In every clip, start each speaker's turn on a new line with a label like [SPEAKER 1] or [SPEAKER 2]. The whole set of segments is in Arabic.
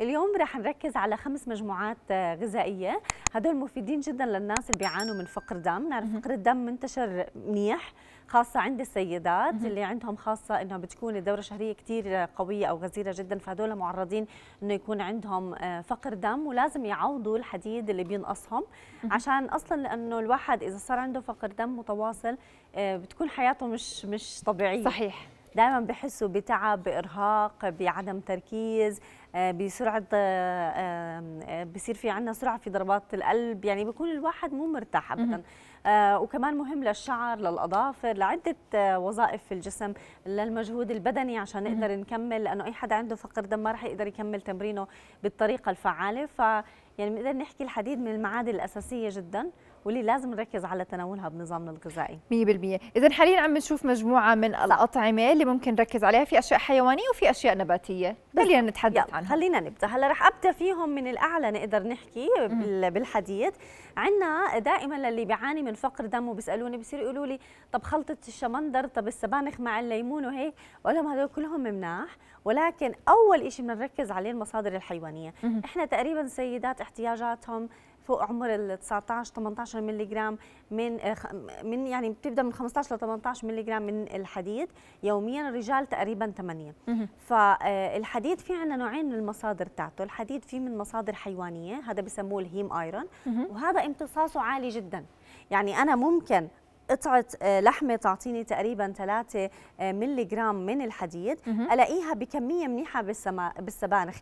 [SPEAKER 1] اليوم رح نركز على خمس مجموعات آه، غذائيه هدول مفيدين جدا للناس اللي بيعانوا من فقر دم نعرف فقر الدم منتشر منيح خاصة عند السيدات اللي عندهم خاصة انها بتكون الدورة الشهرية كثير قوية او غزيرة جدا فهدول معرضين انه يكون عندهم آه، فقر دم ولازم يعوضوا الحديد اللي بينقصهم عشان اصلا لانه الواحد اذا صار عنده فقر دم متواصل آه، بتكون حياته مش مش طبيعية صحيح دائما بحسوا بتعب بارهاق بعدم تركيز آه، بسرعه آه، آه، بصير في عندنا سرعه في ضربات القلب يعني بيكون الواحد مو مرتاح ابدا وكمان مهم للشعر للاظافر لعده وظائف في الجسم للمجهود البدني عشان نقدر نكمل لانه اي حدا عنده فقر دم ما راح يقدر يكمل تمرينه بالطريقه الفعاله ف يعني بنقدر نحكي الحديد من المعادن الاساسيه جدا واللي لازم نركز على تناولها بنظامنا الغذائي
[SPEAKER 2] 100% اذا حاليا عم نشوف مجموعه من الاطعمه اللي ممكن نركز عليها في اشياء حيوانيه وفي اشياء نباتيه خلينا نتحدث عنها خلينا نبدا
[SPEAKER 1] هلا رح ابدا فيهم من الاعلى نقدر نحكي بالحديد عندنا دائما للي بيعاني من فقر دم وبيسالوني بصير يقولوا لي طب خلطه الشمندر طب السبانخ مع الليمون وهيك بقول لهم هذول كلهم مناح ولكن اول شيء بنركز عليه المصادر الحيوانيه احنا تقريبا سيدات احتياجاتهم فوق عمر ال 19 18 ملي جرام من آه، من يعني بتبدا من 15 ل 18 ملي جرام من الحديد يوميا الرجال تقريبا 8 فالحديد آه، في عندنا نوعين من المصادر تاعته الحديد في من مصادر حيوانيه هذا بسموه الهيم ايرون وهذا امتصاصه عالي جدا يعني انا ممكن قطعة آه، لحمة تعطيني تقريبا 3 ملي جرام من الحديد ألاقيها بكمية منيحة بالسبانخ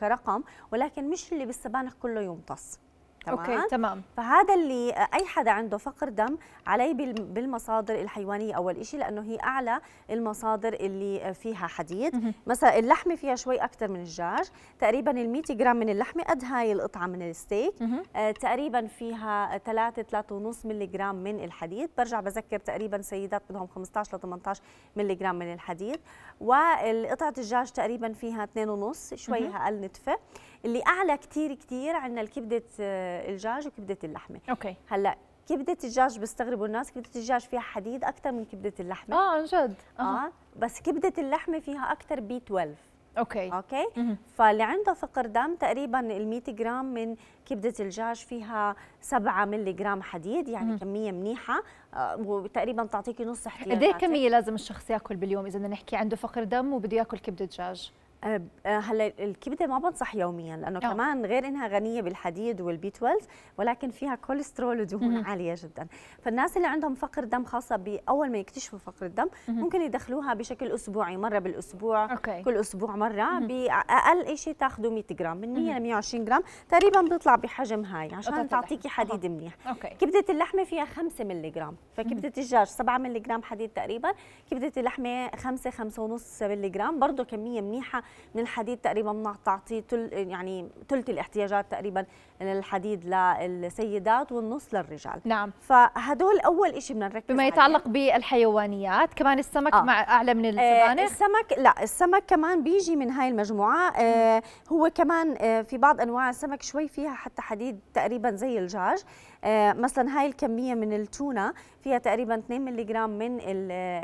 [SPEAKER 1] كرقم ولكن مش اللي بالسبانخ كله يمتص تمام أوكي، تمام فهذا اللي اي حدا عنده فقر دم عليه بالمصادر الحيوانيه اول شيء لانه هي اعلى المصادر اللي فيها حديد مثلا اللحمه فيها شوي اكثر من الدجاج تقريبا ال100 جرام من اللحمه قد هاي القطعه من الستيك آه تقريبا فيها 3 3.5 ملي جرام من الحديد برجع بذكر تقريبا سيدات بدهم 15 ل 18 ملي جرام من الحديد والقطعه الدجاج تقريبا فيها 2.5 شوي اقل نتفه اللي اعلى كثير كثير عندنا الكبده آه، الدجاج وكبده اللحمه اوكي هلا كبده الدجاج بيستغربوا الناس كبده الدجاج فيها حديد اكثر من كبده اللحمه اه عن جد آه. اه بس كبده اللحمه فيها اكثر بي 12 اوكي اوكي مم. فاللي عنده فقر دم تقريبا ال 100 جرام من كبده الدجاج فيها 7 ملي جرام حديد يعني مم. كميه منيحه آه، وتقريبا بتعطيكي نص احتياجاتك قد ايه كميه
[SPEAKER 2] لازم الشخص ياكل باليوم اذا بدنا نحكي عنده فقر دم وبده ياكل كبده دجاج آه، هلا الكبده ما بنصح
[SPEAKER 1] يوميا لانه أوه. كمان غير انها غنيه بالحديد والبي 12 ولكن فيها كوليسترول ودهون مم. عاليه جدا فالناس اللي عندهم فقر دم خاصه باول ما يكتشفوا فقر الدم مم. ممكن يدخلوها بشكل اسبوعي مره بالاسبوع أوكي. كل اسبوع مره مم. باقل شيء تاخذوا 100 جرام من 100 ل 120 جرام تقريبا بيطلع بحجم هاي عشان طيب. تعطيكي حديد منيح كبده اللحمه فيها 5 ملغ فكبده الدجاج 7 ملغ حديد تقريبا كبده اللحمه 5 5.5 ملغ برضه كميه منيحه من الحديد تقريبا بنعطي يعني ثلث الاحتياجات تقريبا الحديد للسيدات والنص للرجال
[SPEAKER 2] نعم فهدول اول شيء بدنا نركز بما يتعلق بالحيوانيات كمان السمك آه. مع اعلى من آه، السبانخ آه
[SPEAKER 1] السمك لا السمك كمان بيجي من هاي المجموعه آه هو كمان آه في بعض انواع السمك شوي فيها حتى حديد تقريبا زي الجاج آه مثلا هاي الكميه من التونه فيها تقريبا 2 ملغ من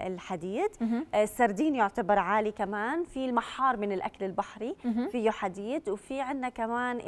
[SPEAKER 1] الحديد آه، السردين يعتبر عالي كمان في المحار من الاكل البحري فيه حديد وفي عندنا كمان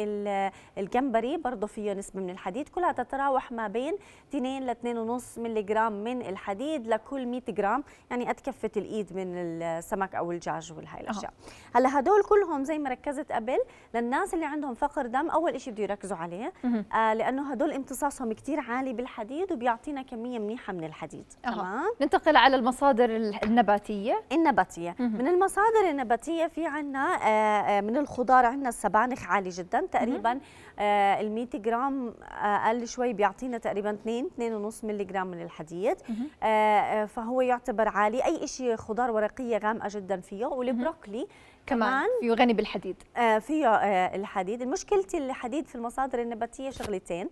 [SPEAKER 1] الجمبري الجمبري برضه فيه نسبة من الحديد كلها تتراوح ما بين 2 ل 2.5 ملي جرام من الحديد لكل 100 جرام يعني قد كفة الإيد من السمك أو الجاج والهي الأشياء أه. هلا هدول كلهم زي ما ركزت قبل للناس اللي عندهم فقر دم أول شيء بده يركزوا عليه آه لأنه هدول امتصاصهم كثير عالي بالحديد وبيعطينا كمية منيحة من الحديد
[SPEAKER 2] أه. تمام ننتقل على المصادر النباتية
[SPEAKER 1] النباتية مه. من المصادر النباتية في عندنا آه،, آه من الخضار عندنا السبانخ عالي جدا تقريبا مه. ال 100 جرام آه، اقل شوي بيعطينا تقريبا 2 2.5 ملي جرام من الحديد آه، آه، فهو يعتبر عالي اي شيء خضار ورقيه غامقه جدا فيه والبروكلي كمان فيه غني بالحديد فيه الحديد مشكله الحديد في المصادر النباتية شغلتين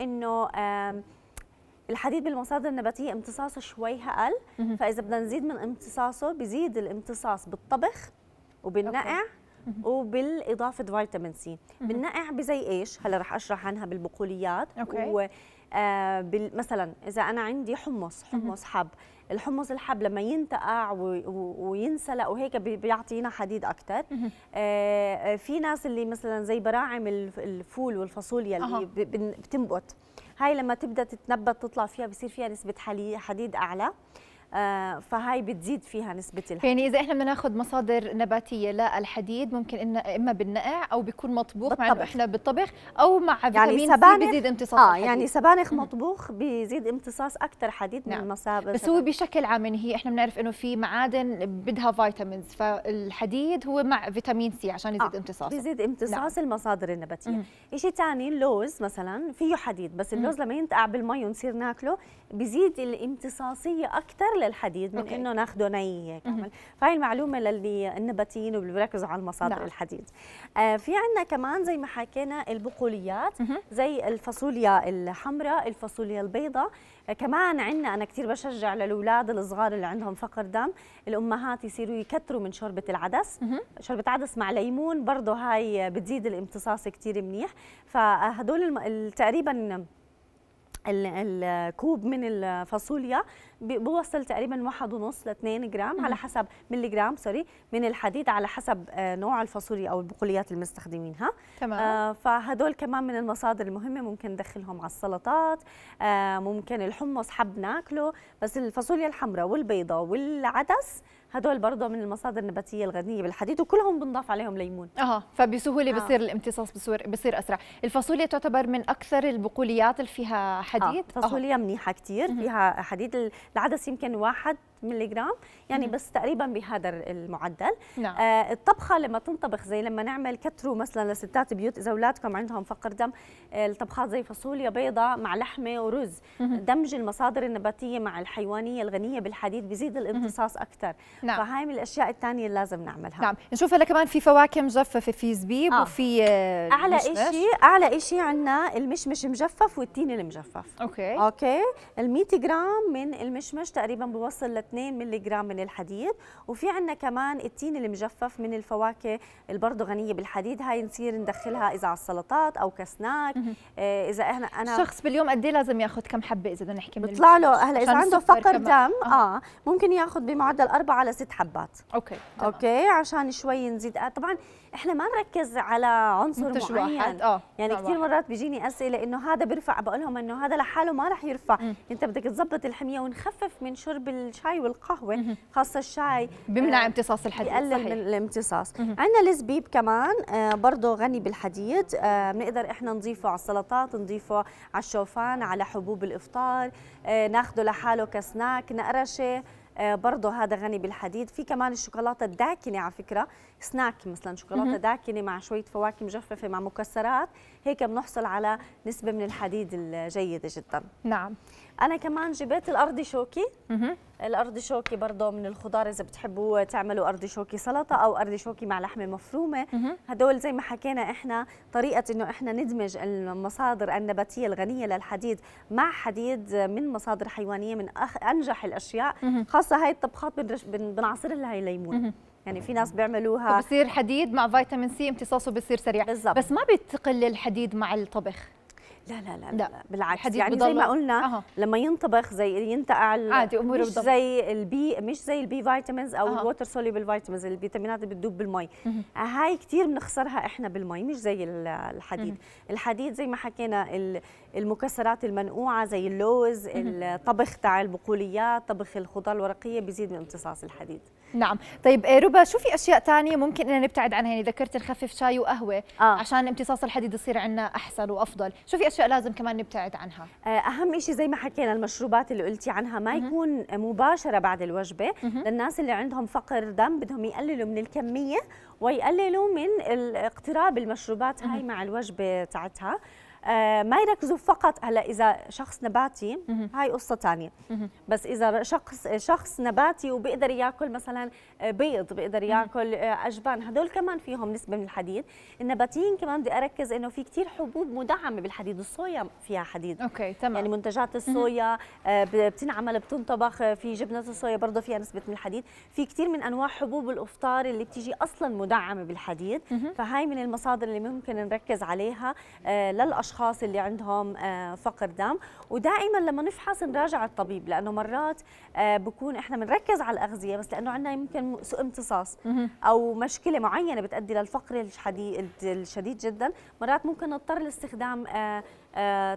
[SPEAKER 1] انه الحديد بالمصادر النباتية امتصاصه شوي أقل فإذا بدنا نزيد من امتصاصه بزيد الامتصاص بالطبخ وبالنقع أوكي. وبالاضافه فيتامين سي بالنقع بزي ايش هلا رح اشرح عنها بالبقوليات أوكي. و آه، مثلا اذا انا عندي حمص حمص حب الحمص الحب لما ينتقع وينسلق وهيك بيعطينا حديد اكثر آه، آه، في ناس اللي مثلا زي براعم الفول والفاصوليا اللي بتنبت هاي لما تبدا تتنبت تطلع فيها بصير فيها نسبه حديد اعلى آه، فهاي بتزيد فيها نسبه الحديد يعني اذا
[SPEAKER 2] احنا بدنا ناخذ مصادر نباتيه لا الحديد ممكن إن اما بالنقع او بيكون مطبوخ مع انه احنا بالطبخ او مع يعني فيتامين سي سبانخ بيزيد امتصاص اه الحديد. يعني سبانخ مطبوخ بيزيد امتصاص اكثر حديد نعم. من المصادر بس هو بشكل عام يعني هي احنا بنعرف انه في معادن بدها فيتامينز فالحديد هو مع فيتامين سي عشان يزيد آه. امتصاصه بيزيد نعم. امتصاص
[SPEAKER 1] نعم. المصادر النباتيه شيء ثاني اللوز مثلا فيه حديد بس اللوز مم. لما ينتقع بالمي ونصير ناكله بزيد الامتصاصيه اكثر للحديد من انه ناخده ني كامل فهي المعلومه للي النباتيين واللي بيركزوا على المصادر نعم. الحديد آه في عندنا كمان زي ما حكينا البقوليات زي الفاصوليا الحمراء الفاصوليا البيضاء آه، كمان عندنا انا كثير بشجع للاولاد الصغار اللي عندهم فقر دم الامهات يصيروا يكثروا من شوربه العدس شوربه عدس مع ليمون برضه هاي بتزيد الامتصاص كثير منيح فهدول آه، تقريبا الكوب من الفاصوليا بوصل تقريبا واحد ونص ل 2 جرام على حسب ملي جرام سوري من الحديد على حسب آه، نوع الفاصوليا او البقوليات اللي مستخدمينها تمام آه فهدول كمان من المصادر المهمه ممكن ندخلهم على السلطات آه ممكن الحمص حب ناكله بس الفاصوليا الحمراء والبيضاء والعدس هدول برضه من المصادر النباتيه الغنيه بالحديد وكلهم بنضاف عليهم ليمون
[SPEAKER 2] اه فبسهوله آه. بصير الامتصاص بصير بصير اسرع الفاصوليا تعتبر من اكثر البقوليات اللي فيها آه، حديد آه. الفاصوليا
[SPEAKER 1] آه. منيحه كثير فيها حديد العدس يمكن واحد ملي جرام يعني مم. بس تقريبا بهذا المعدل نعم. آه الطبخه لما تنطبخ زي لما نعمل كترو مثلا لستات بيوت اذا اولادكم عندهم فقر دم آه الطبخات زي فاصوليا بيضاء مع لحمه ورز مم. دمج المصادر النباتيه مع الحيوانيه الغنيه بالحديد بيزيد الامتصاص اكثر نعم. فهاي من الاشياء الثانيه اللي لازم نعملها
[SPEAKER 2] نعم نشوف هلا كمان في فواكه مجففه في زبيب آه. وفي آه اعلى شيء
[SPEAKER 1] اعلى شيء عندنا المشمش مجفف والتين المجفف اوكي اوكي ال 100 جرام من المشمش تقريبا بوصل ل 2 جرام من الحديد وفي عندنا كمان التين المجفف من الفواكه اللي برضه غنيه بالحديد هاي نصير
[SPEAKER 2] ندخلها اذا على السلطات او كسناك آه، اذا احنا انا شخص باليوم قد ايه لازم ياخذ كم حبه اذا بدنا نحكي بطلع له هلا اذا عنده فقر دم
[SPEAKER 1] اه, آه ممكن ياخذ بمعدل أربعة على ست حبات اوكي تمام. اوكي عشان شوي نزيد آه، طبعا احنا ما نركز على عنصر معين آه. يعني كثير مرات بيجيني اسئله انه هذا بيرفع بقول لهم انه هذا لحاله ما رح يرفع م. انت بدك تظبط الحميه ونخفف من شرب الشاي والقهوه م. خاصه الشاي بيمنع آه امتصاص الحديد بيقلل صحيح. من الامتصاص عندنا الزبيب كمان آه برضه غني بالحديد آه، بنقدر آه احنا نضيفه على السلطات نضيفه على الشوفان على حبوب الافطار آه ناخده لحاله كسناك نقرشه آه، برضه هذا غني بالحديد في كمان الشوكولاته الداكنه على فكره سناك مثلا شوكولاته داكنه مع شويه فواكه مجففه مع مكسرات هيك بنحصل على نسبه من الحديد الجيده جدا نعم انا كمان جبت الارضي شوكي الارضي شوكي برضه من الخضار اذا بتحبوا تعملوا ارضي شوكي سلطه او ارضي شوكي مع لحمه مفرومه هدول زي ما حكينا احنا طريقه انه احنا ندمج المصادر النباتيه الغنيه للحديد مع حديد من مصادر حيوانيه من أخ... انجح الاشياء خاصه هاي الطبخات بنعصر
[SPEAKER 2] لها ليمون يعني في ناس بيعملوها بصير حديد مع فيتامين سي امتصاصه بصير سريع بالزبط. بس ما بيتقل الحديد مع الطبخ لا لا لا, لا. لا. بالعكس يعني بضل... زي ما قلنا
[SPEAKER 1] أه. لما ينطبخ زي ينتقع عادي اموره مش بضل. زي البي مش زي البي فيتامينز او أه. الووتر سوليبل فيتامينز الفيتامينات اللي بتدوب بالمي أه. هاي كثير بنخسرها احنا بالمي مش زي الحديد أه. الحديد زي ما حكينا المكسرات المنقوعه زي اللوز أه. الطبخ تاع البقوليات طبخ الخضار الورقيه بيزيد من امتصاص الحديد
[SPEAKER 2] نعم طيب آه، ربا شو في اشياء ثانيه ممكن اننا نبتعد عنها يعني ذكرت نخفف شاي وقهوه آه. عشان امتصاص الحديد يصير عندنا احسن وافضل شو في اشياء لازم كمان نبتعد عنها آه، اهم شيء
[SPEAKER 1] زي ما حكينا المشروبات اللي قلتي عنها ما يكون مباشره بعد الوجبه للناس اللي عندهم فقر دم بدهم يقللوا من الكميه ويقللوا من اقتراب المشروبات هاي مع الوجبه تاعتها آه، ما يركزوا فقط هلا اذا شخص نباتي هاي قصه ثانيه بس اذا شخص شخص نباتي وبيقدر ياكل مثلا آه، بيض بيقدر ياكل آه، اجبان هدول كمان فيهم نسبه من الحديد النباتيين كمان بدي اركز انه في كثير حبوب مدعمه بالحديد الصويا فيها حديد اوكي تمام يعني منتجات الصويا بتنعمل بتنطبخ في جبنه الصويا برضه فيها نسبه من الحديد في كثير من انواع حبوب الافطار اللي بتيجي اصلا مدعمه بالحديد فهاي من المصادر اللي ممكن نركز عليها للاشخاص الاشخاص اللي عندهم آه، فقر دم ودائما لما نفحص نراجع الطبيب لانه مرات آه، بكون احنا بنركز على الاغذيه بس لانه عندنا يمكن سوء امتصاص او مشكله معينه بتؤدي للفقر الشديد الشديد جدا مرات ممكن نضطر لاستخدام آه،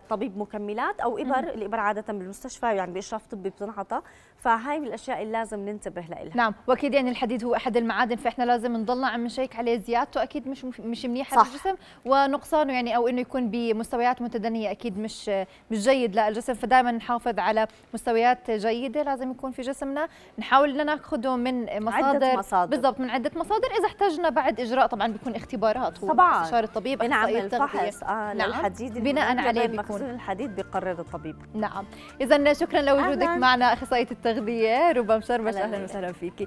[SPEAKER 1] طبيب مكملات او ابر الابر عاده بالمستشفى يعني باشراف طبي بتنعطى فهاي من الاشياء اللي لازم ننتبه لها
[SPEAKER 2] نعم واكيد يعني الحديد هو احد المعادن فاحنا لازم نضلنا عم نشيك عليه زيادته اكيد مش مش منيحه للجسم ونقصانه يعني او انه يكون بمستشفى مستويات متدنيه اكيد مش مش جيد للجسم فدائما نحافظ على مستويات جيده لازم يكون في جسمنا نحاول ان ناخذه من مصادر, مصادر. بالضبط من عده مصادر اذا احتجنا بعد اجراء طبعا بيكون اختبارات طبعا استشاره الطبيب بنعمل فحص آه نعم. الحديد بناء عليه بيكون
[SPEAKER 1] الحديد بيقرر الطبيب
[SPEAKER 2] نعم اذا شكرا لوجودك معنا اخصائيه التغذيه ربى مشربش اهلا
[SPEAKER 1] وسهلا فيك